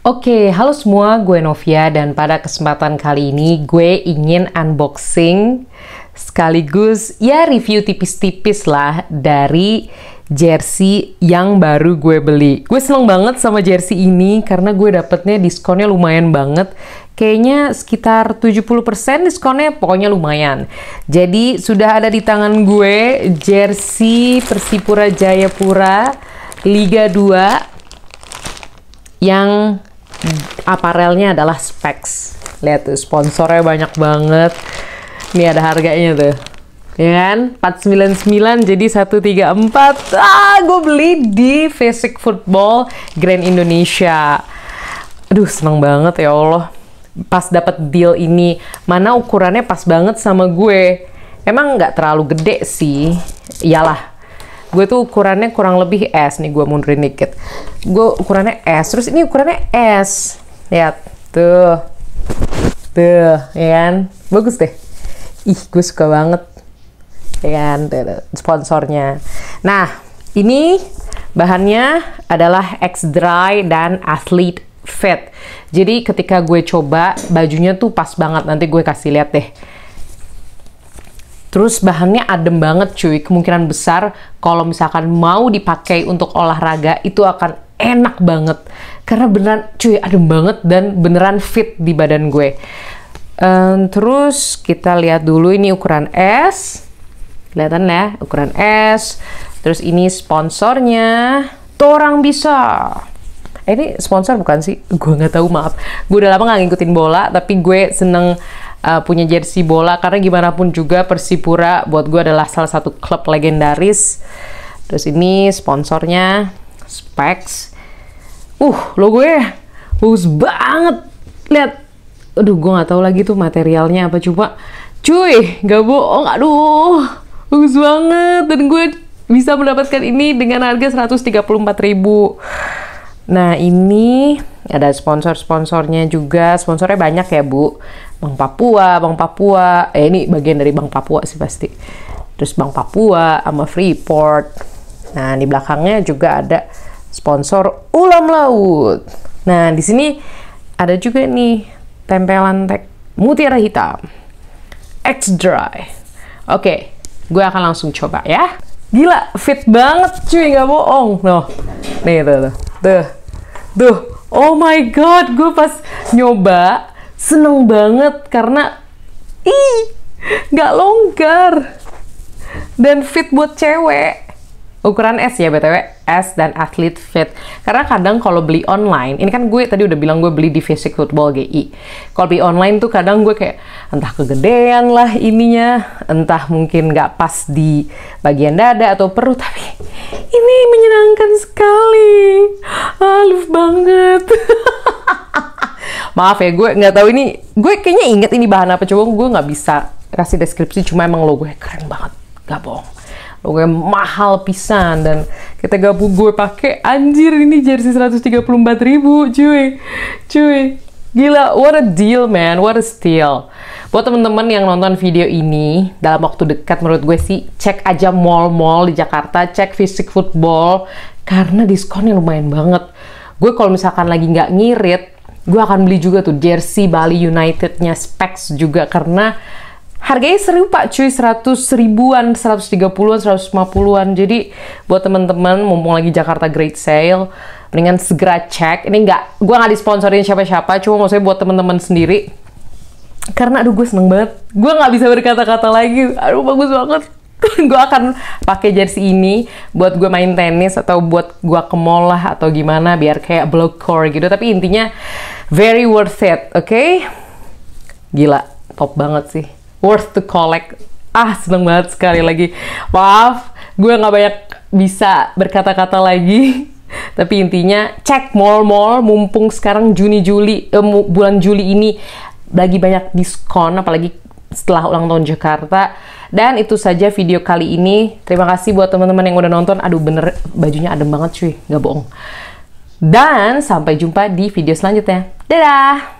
Oke, okay, halo semua, gue Novia dan pada kesempatan kali ini gue ingin unboxing sekaligus ya review tipis-tipis lah dari jersey yang baru gue beli. Gue seneng banget sama jersey ini karena gue dapetnya diskonnya lumayan banget. Kayaknya sekitar 70% diskonnya pokoknya lumayan. Jadi sudah ada di tangan gue jersey Persipura Jayapura Liga 2 yang aparelnya adalah Specs. Lihat tuh sponsornya banyak banget. Ini ada harganya tuh. Ya kan? 499 jadi 134. Ah, gue beli di Fisik Football Grand Indonesia. Aduh, seneng banget ya Allah. Pas dapat deal ini, mana ukurannya pas banget sama gue. Emang nggak terlalu gede sih. Iyalah, gue tuh ukurannya kurang lebih S nih gue mundurin dikit gue ukurannya S terus ini ukurannya S lihat tuh tuh ya kan bagus deh ih gue suka banget ya kan sponsornya nah ini bahannya adalah X Dry dan Athlete Fit jadi ketika gue coba bajunya tuh pas banget nanti gue kasih lihat deh Terus bahannya adem banget cuy. Kemungkinan besar kalau misalkan mau dipakai untuk olahraga itu akan enak banget. Karena beneran cuy adem banget dan beneran fit di badan gue. Um, terus kita lihat dulu ini ukuran S. Kelihatan ya ukuran S. Terus ini sponsornya Torang Bisa. Eh, ini sponsor bukan sih? Gue nggak tahu maaf. Gue udah lama nggak ngikutin bola tapi gue seneng uh, punya jersey bola karena gimana pun juga Persipura buat gue adalah salah satu klub legendaris. Terus ini sponsornya Specs. Uh, lo gue ya, bagus banget. Lihat. Aduh, gue nggak tahu lagi tuh materialnya apa coba. Cuy, gak bohong. Aduh, bagus banget. Dan gue bisa mendapatkan ini dengan harga 134.000. Nah, ini ada sponsor-sponsornya juga. Sponsornya banyak ya, Bu. Bang Papua, Bang Papua, eh ini bagian dari Bang Papua sih pasti. Terus Bang Papua sama Freeport. Nah, di belakangnya juga ada sponsor Ulam Laut. Nah, di sini ada juga nih tempelan tek mutiara hitam. X Dry. Oke, gue akan langsung coba ya. Gila, fit banget cuy, gak bohong. Noh, nih tuh, tuh, tuh. Tuh, oh my god, gue pas nyoba seneng banget karena ih nggak longgar dan fit buat cewek ukuran S ya btw S dan atlet fit karena kadang kalau beli online ini kan gue tadi udah bilang gue beli di physic Football GI kalau beli online tuh kadang gue kayak entah kegedean lah ininya entah mungkin nggak pas di bagian dada atau perut tapi ini menyenangkan sekali halus banget maaf ya gue nggak tahu ini gue kayaknya inget ini bahan apa coba gue nggak bisa kasih deskripsi cuma emang logo gue keren banget gak bohong logo mahal pisan dan kita gabung gue pakai anjir ini jersey 134 ribu cuy cuy Gila, what a deal man, what a steal. Buat temen-temen yang nonton video ini, dalam waktu dekat menurut gue sih, cek aja mall-mall di Jakarta, cek fisik football, karena diskonnya lumayan banget. Gue kalau misalkan lagi nggak ngirit, gue akan beli juga tuh jersey Bali United-nya specs juga karena harganya seru pak cuy 100 ribuan 130-an 150-an jadi buat teman-teman mumpung lagi Jakarta Great Sale mendingan segera cek ini nggak gue nggak disponsorin siapa-siapa cuma maksudnya buat teman-teman sendiri karena aduh gue seneng banget gue nggak bisa berkata-kata lagi aduh bagus banget gue akan pakai jersey ini buat gue main tenis atau buat gue ke mall lah atau gimana biar kayak block core gitu tapi intinya very worth it oke okay? gila top banget sih worth to collect ah seneng banget sekali lagi maaf gue nggak banyak bisa berkata-kata lagi tapi intinya cek mall-mall mumpung sekarang Juni Juli eh, bulan Juli ini lagi banyak diskon apalagi setelah ulang tahun Jakarta dan itu saja video kali ini. Terima kasih buat teman-teman yang udah nonton. Aduh bener bajunya adem banget cuy, nggak bohong. Dan sampai jumpa di video selanjutnya. Dadah!